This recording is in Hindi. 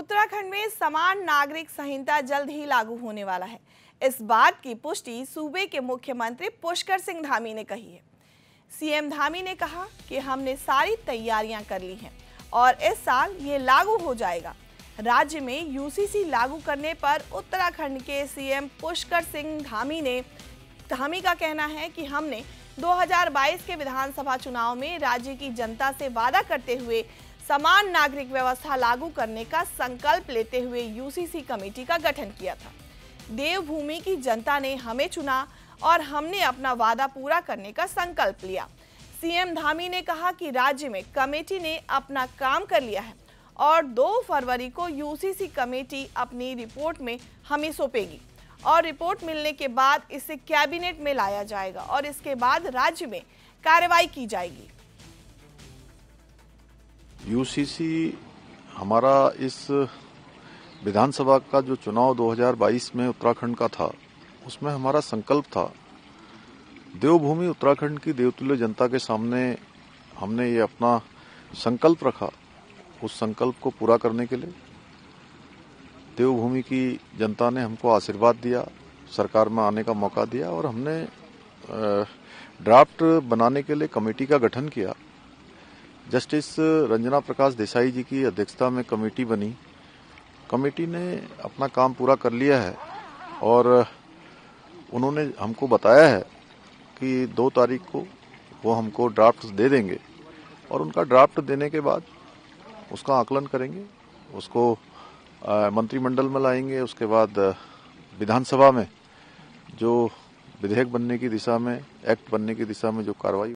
उत्तराखंड में समान नागरिक संहिता जल्द ही लागू होने वाला है इस बात की पुष्टि सूबे के मुख्यमंत्री पुष्कर सिंह धामी ने कही है सीएम धामी ने कहा कि हमने सारी तैयारियां कर ली हैं और इस साल ये लागू हो जाएगा राज्य में यूसीसी लागू करने पर उत्तराखंड के सीएम पुष्कर सिंह धामी ने धामी का कहना है कि हमने 2022 के विधानसभा चुनाव में राज्य की जनता से वादा करते हुए समान नागरिक व्यवस्था लागू करने का संकल्प लेते हुए यूसीसी कमेटी का गठन किया था देवभूमि की जनता ने हमें चुना और हमने अपना वादा पूरा करने का संकल्प लिया सीएम धामी ने कहा कि राज्य में कमेटी ने अपना काम कर लिया है और 2 फरवरी को यूसीसी कमेटी अपनी रिपोर्ट में हमें सौंपेगी और रिपोर्ट मिलने के बाद इसे कैबिनेट में लाया जाएगा और इसके बाद राज्य में कार्रवाई की जाएगी यूसीसी हमारा इस विधानसभा का जो चुनाव 2022 में उत्तराखंड का था उसमें हमारा संकल्प था देवभूमि उत्तराखंड की देवतुल्य जनता के सामने हमने ये अपना संकल्प रखा उस संकल्प को पूरा करने के लिए देवभूमि की जनता ने हमको आशीर्वाद दिया सरकार में आने का मौका दिया और हमने ड्राफ्ट बनाने के लिए कमेटी का गठन किया जस्टिस रंजना प्रकाश देसाई जी की अध्यक्षता में कमेटी बनी कमेटी ने अपना काम पूरा कर लिया है और उन्होंने हमको बताया है कि दो तारीख को वो हमको ड्राफ्ट दे देंगे और उनका ड्राफ्ट देने के बाद उसका आकलन करेंगे उसको मंत्रिमंडल में लाएंगे उसके बाद विधानसभा में जो विधेयक बनने की दिशा में एक्ट बनने की दिशा में जो कार्रवाई